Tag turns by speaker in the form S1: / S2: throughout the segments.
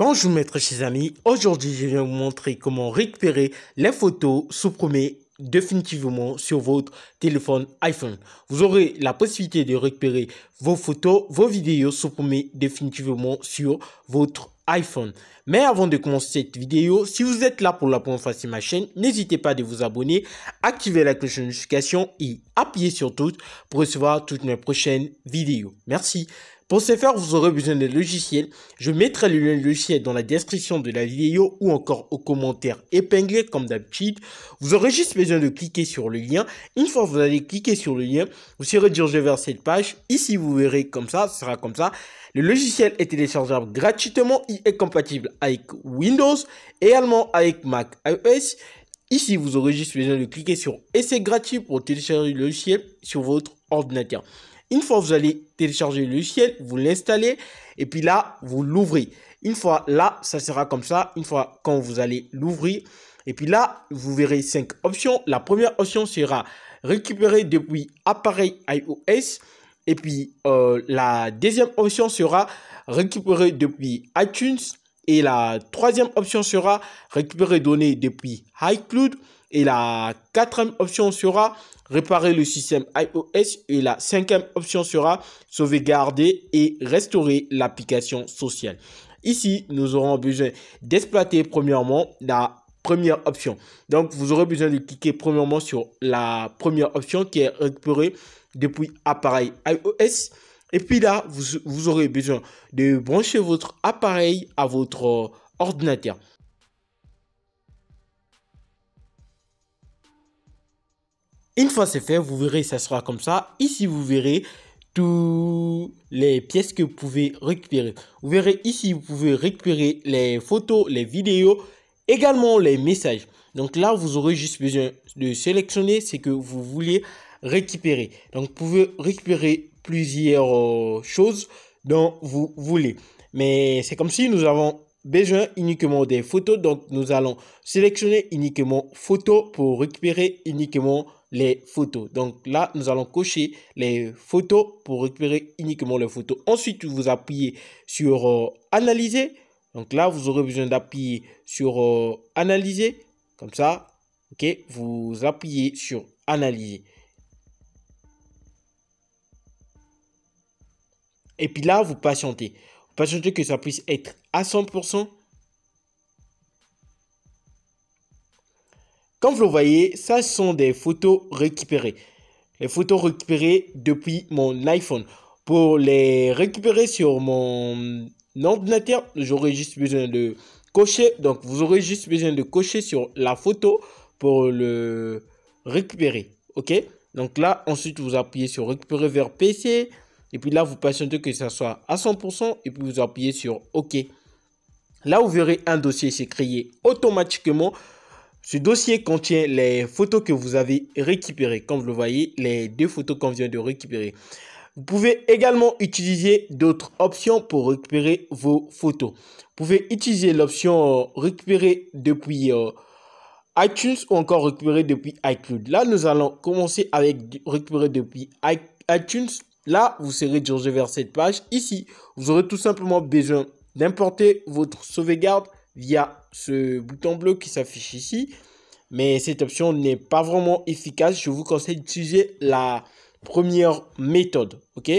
S1: Bonjour mes chers amis, aujourd'hui je vais vous montrer comment récupérer les photos supprimées définitivement sur votre téléphone iPhone. Vous aurez la possibilité de récupérer vos photos, vos vidéos supprimées définitivement sur votre iPhone. Mais avant de commencer cette vidéo, si vous êtes là pour la première fois sur ma chaîne, n'hésitez pas à vous abonner, activer la cloche de notification et appuyer sur toutes pour recevoir toutes mes prochaines vidéos. Merci. Pour ce faire, vous aurez besoin de logiciel. Je mettrai le lien du logiciel dans la description de la vidéo ou encore aux commentaires épinglé comme d'habitude. Vous aurez juste besoin de cliquer sur le lien. Une fois que vous allez cliquer sur le lien, vous serez dirigé vers cette page. Ici, vous verrez comme ça, ce sera comme ça. Le logiciel est téléchargeable gratuitement. Il est compatible avec Windows, et également avec Mac OS. Ici, vous aurez juste besoin de cliquer sur Essai gratuit pour télécharger le logiciel sur votre ordinateur. Une fois vous allez télécharger le logiciel, vous l'installez et puis là, vous l'ouvrez. Une fois là, ça sera comme ça. Une fois quand vous allez l'ouvrir, et puis là, vous verrez cinq options. La première option sera récupérer depuis appareil iOS. Et puis euh, la deuxième option sera récupérer depuis iTunes. Et la troisième option sera récupérer données depuis iCloud. Et la quatrième option sera réparer le système iOS. Et la cinquième option sera sauvegarder et restaurer l'application sociale. Ici, nous aurons besoin d'exploiter premièrement la première option. Donc, vous aurez besoin de cliquer premièrement sur la première option qui est récupérée depuis appareil iOS. Et puis là, vous aurez besoin de brancher votre appareil à votre ordinateur. Une fois c'est fait, vous verrez, ça sera comme ça. Ici, vous verrez toutes les pièces que vous pouvez récupérer. Vous verrez ici, vous pouvez récupérer les photos, les vidéos, également les messages. Donc là, vous aurez juste besoin de sélectionner ce que vous voulez récupérer. Donc, vous pouvez récupérer plusieurs euh, choses dont vous voulez. Mais c'est comme si nous avons besoin uniquement des photos. Donc, nous allons sélectionner uniquement photos pour récupérer uniquement les photos. Donc là, nous allons cocher les photos pour récupérer uniquement les photos. Ensuite, vous appuyez sur euh, Analyser. Donc là, vous aurez besoin d'appuyer sur euh, Analyser. Comme ça, ok, vous appuyez sur Analyser. Et puis là, vous patientez. Vous patientez que ça puisse être à 100%. Comme vous le voyez, ça sont des photos récupérées. Les photos récupérées depuis mon iPhone. Pour les récupérer sur mon ordinateur, j'aurai juste besoin de cocher. Donc, vous aurez juste besoin de cocher sur la photo pour le récupérer. OK Donc là, ensuite, vous appuyez sur récupérer vers PC. Et puis là, vous patientez que ça soit à 100%. Et puis, vous appuyez sur OK. Là, vous verrez un dossier s'est créé automatiquement ce dossier contient les photos que vous avez récupérées, comme vous le voyez, les deux photos qu'on vient de récupérer. Vous pouvez également utiliser d'autres options pour récupérer vos photos. Vous pouvez utiliser l'option euh, récupérer depuis euh, iTunes ou encore récupérer depuis iCloud. Là, nous allons commencer avec récupérer depuis iTunes. Là, vous serez dirigé vers cette page. Ici, vous aurez tout simplement besoin d'importer votre sauvegarde via ce bouton bleu qui s'affiche ici. Mais cette option n'est pas vraiment efficace. Je vous conseille d'utiliser la première méthode. OK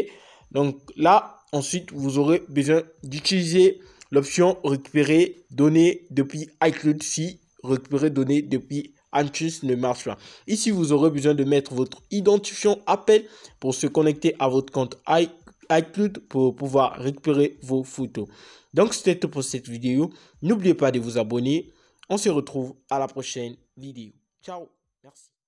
S1: Donc là, ensuite, vous aurez besoin d'utiliser l'option récupérer données depuis iCloud si récupérer données depuis Anchus ne marche pas. Ici, vous aurez besoin de mettre votre identifiant Apple pour se connecter à votre compte icloud iCloud pour pouvoir récupérer vos photos. Donc c'était tout pour cette vidéo. N'oubliez pas de vous abonner. On se retrouve à la prochaine vidéo. Ciao, merci.